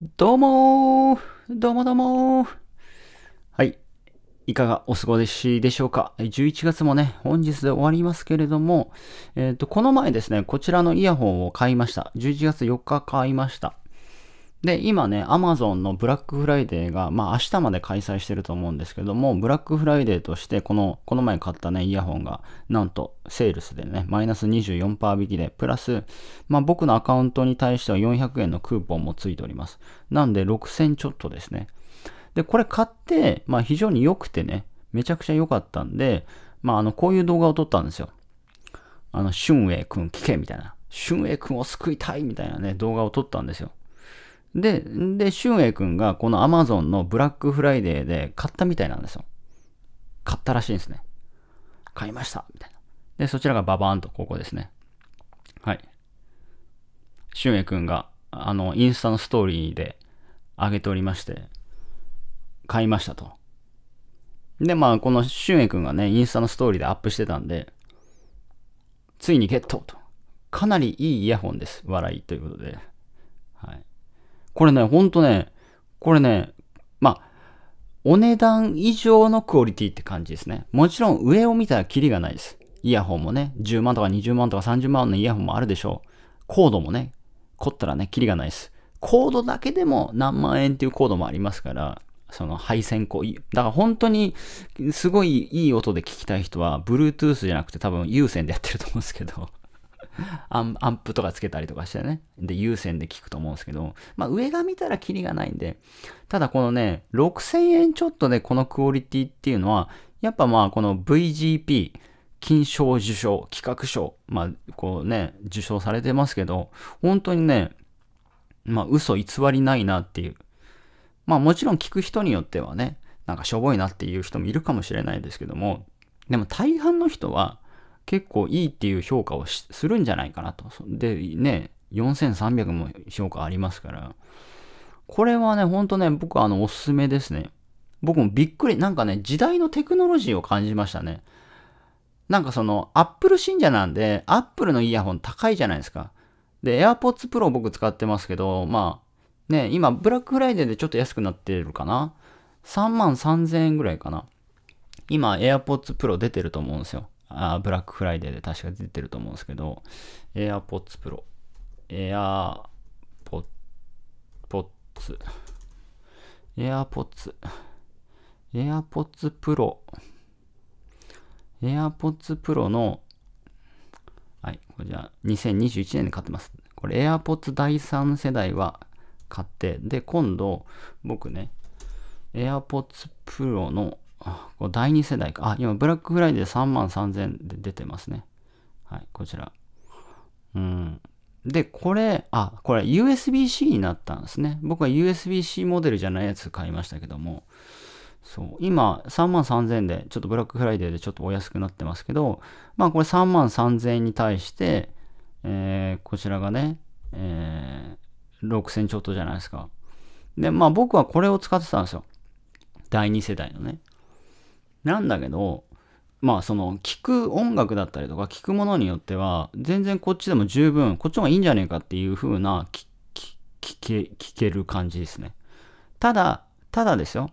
どうもー、どうもどうもー。はい。いかがお過ごしでしょうか ?11 月もね、本日で終わりますけれども、えっ、ー、と、この前ですね、こちらのイヤホンを買いました。11月4日買いました。で、今ね、アマゾンのブラックフライデーが、まあ明日まで開催してると思うんですけども、ブラックフライデーとして、この、この前買ったね、イヤホンが、なんと、セールスでね、マイナス24%引きで、プラス、まあ僕のアカウントに対しては400円のクーポンもついております。なんで、6000ちょっとですね。で、これ買って、まあ非常に良くてね、めちゃくちゃ良かったんで、まああの、こういう動画を撮ったんですよ。あの、春英くん聞けみたいな。春英くんを救いたいみたいなね、動画を撮ったんですよ。で、で、俊英くんがこのアマゾンのブラックフライデーで買ったみたいなんですよ。買ったらしいんですね。買いましたみたいな。で、そちらがババーンとここですね。はい。俊英くんが、あの、インスタのストーリーで上げておりまして、買いましたと。で、まあ、この俊英くんがね、インスタのストーリーでアップしてたんで、ついにゲットと。かなりいいイヤホンです。笑いということで。これね、ほんとね、これね、まあ、お値段以上のクオリティって感じですね。もちろん上を見たらキリがないです。イヤホンもね、10万とか20万とか30万のイヤホンもあるでしょう。コードもね、凝ったらね、キリがないです。コードだけでも何万円っていうコードもありますから、その配線こう、だから本当にすごいいい音で聞きたい人は、Bluetooth じゃなくて多分有線でやってると思うんですけど、アンアンプとかつけたりとかしてね。で、有線で聞くと思うんですけど、まあ上が見たらキリがないんで、ただこのね、6000円ちょっとでこのクオリティっていうのは、やっぱまあこの VGP、金賞受賞、企画賞、まあこうね、受賞されてますけど、本当にね、まあ嘘偽りないなっていう。まあもちろん聞く人によってはね、なんかしょぼいなっていう人もいるかもしれないですけども、でも大半の人は、結構いいっていう評価をするんじゃないかなと。で、ね、4300も評価ありますから、これはね、ほんとね、僕あの、おすすめですね。僕もびっくり、なんかね、時代のテクノロジーを感じましたね。なんかその、アップル信者なんで、Apple のイヤホン高いじゃないですか。で、AirPods Pro 僕使ってますけど、まあ、ね、今、ブラックフライデーでちょっと安くなってるかな。3万3000円ぐらいかな。今、AirPods Pro 出てると思うんですよ。あブラックフライデーで確か出てると思うんですけど、AirPods Pro。AirPods。AirPods。AirPods Pro。AirPods Pro の、はい、こちじゃあ2021年で買ってます。これ AirPods 第3世代は買って、で、今度僕ね、AirPods Pro のこう第2世代か。あ、今、ブラックフライデー3万3000で出てますね。はい、こちら。うん。で、これ、あ、これ USB-C になったんですね。僕は USB-C モデルじゃないやつ買いましたけども。そう。今、3万3000円で、ちょっとブラックフライデーでちょっとお安くなってますけど、まあこれ3万3000円に対して、えー、こちらがね、えー、6000ちょっとじゃないですか。で、まあ僕はこれを使ってたんですよ。第2世代のね。なんだけど、まあその聞く音楽だったりとか聞くものによっては全然こっちでも十分こっちの方がいいんじゃねえかっていう風な聞け聞ける感じですね。ただ、ただですよ。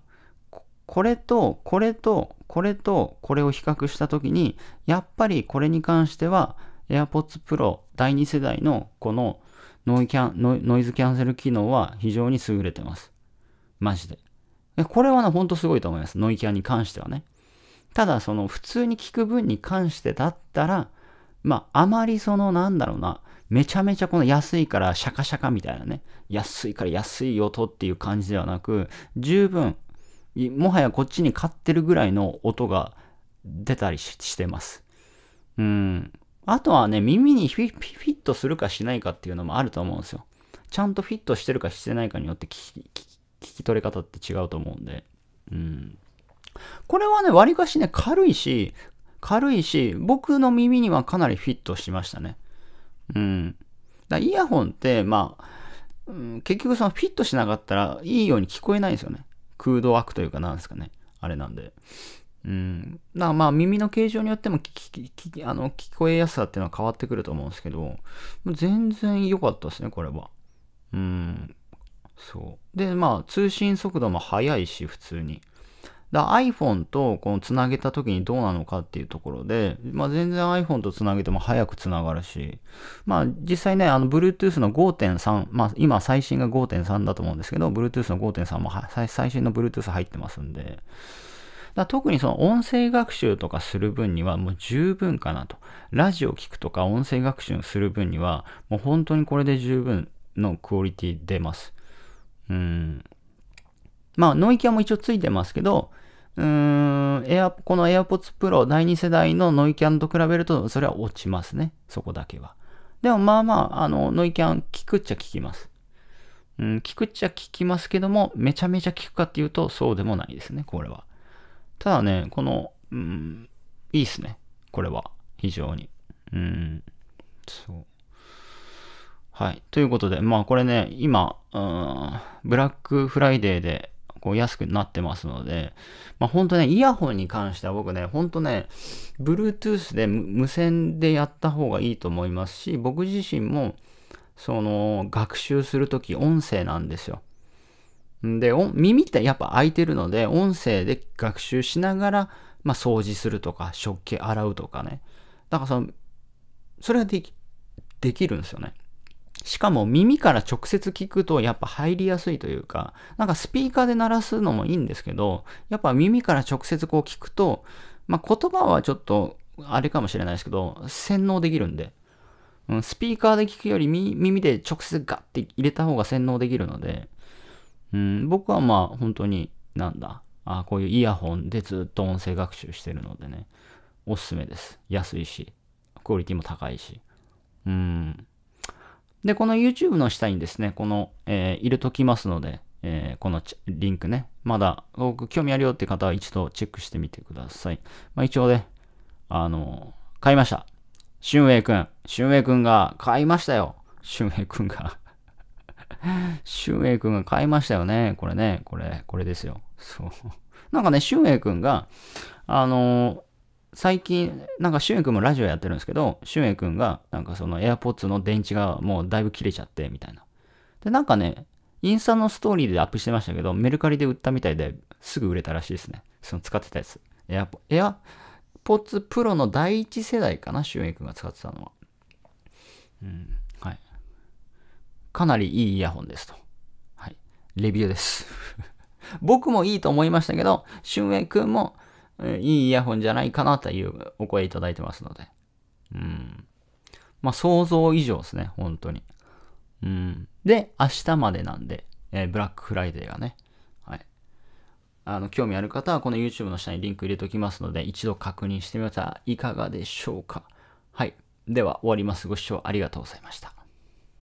これとこれとこれとこれを比較した時にやっぱりこれに関しては AirPods Pro 第2世代のこのノイキャンノイズキャンセル機能は非常に優れてます。マジで。これはね、ほんとすごいと思います。ノイキャンに関してはね。ただその普通に聞く分に関してだったら、まああまりそのなんだろうな、めちゃめちゃこの安いからシャカシャカみたいなね、安いから安い音っていう感じではなく、十分、もはやこっちに買ってるぐらいの音が出たりしてます。うん。あとはね、耳にフィットするかしないかっていうのもあると思うんですよ。ちゃんとフィットしてるかしてないかによって聞き取れ方って違うと思うんで。うん。これはね、わりかしね、軽いし、軽いし、僕の耳にはかなりフィットしましたね。うん。だイヤホンって、まあ、うん、結局そのフィットしなかったらいいように聞こえないんですよね。空洞悪というかなんですかね。あれなんで。うん。だからまあ耳の形状によっても聞きあの聞こえやすさっていうのは変わってくると思うんですけど、全然良かったですね、これは。うん。そう。で、まあ通信速度も速いし、普通に。だ iPhone とこのつなげた時にどうなのかっていうところで、まあ、全然 iPhone とつなげても早くつながるし、まあ、実際ね、あの Bluetooth の5.3、まあ、今最新が5.3だと思うんですけど、Bluetooth の5.3も最新の Bluetooth 入ってますんで、だ特にその音声学習とかする分にはもう十分かなと。ラジオ聞くとか音声学習する分にはもう本当にこれで十分のクオリティ出ます。うん。まあ、ノイキャも一応ついてますけど、うーん、エア、この AirPods Pro 第2世代のノイキャンと比べると、それは落ちますね。そこだけは。でもまあまあ、あの、ノイキャン聞くっちゃ聞きます。うん、聞くっちゃ聞きますけども、めちゃめちゃ聞くかっていうと、そうでもないですね、これは。ただね、この、うん、いいっすね。これは。非常に。うん、そう。はい。ということで、まあこれね、今、うん、ブラックフライデーでこう安くなってますので、まあ本当ね、イヤホンに関しては僕ね、ほんとね、Bluetooth で無線でやった方がいいと思いますし、僕自身も、その、学習するとき音声なんですよ。で、耳ってやっぱ空いてるので、音声で学習しながら、まあ掃除するとか、食器洗うとかね。だからその、それができ、できるんですよね。しかも耳から直接聞くとやっぱ入りやすいというか、なんかスピーカーで鳴らすのもいいんですけど、やっぱ耳から直接こう聞くと、まあ、言葉はちょっとあれかもしれないですけど、洗脳できるんで、うん、スピーカーで聞くより耳で直接ガッて入れた方が洗脳できるので、うん、僕はまあ本当になんだ、あこういうイヤホンでずっと音声学習してるのでね、おすすめです。安いし、クオリティも高いし。うん。で、この YouTube の下にですね、この、えー、入れときますので、えー、このリンクね、まだ、僕興味あるよって方は一度チェックしてみてください。まあ一応ね、あのー、買いました。俊英くん。俊英くんが買いましたよ。俊英くんが 俊英くんが買いましたよね。これね、これ、これですよ。そう。なんかね、俊英くんが、あの最近、なんか、しゅんくんもラジオやってるんですけど、しゅんくんが、なんかその AirPods の電池がもうだいぶ切れちゃって、みたいな。で、なんかね、インスタのストーリーでアップしてましたけど、メルカリで売ったみたいで、すぐ売れたらしいですね。その使ってたやつ。AirPods Pro の第一世代かな、しゅんくんが使ってたのは。うん、はい。かなりいいイヤホンですと。はい。レビューです。僕もいいと思いましたけど、しゅんえくんもいいイヤホンじゃないかなというお声いただいてますので。うん。まあ、想像以上ですね、本当に。うん。で、明日までなんで、えー、ブラックフライデーがね。はい。あの、興味ある方は、この YouTube の下にリンク入れておきますので、一度確認してみたらいかがでしょうか。はい。では、終わります。ご視聴ありがとうございました。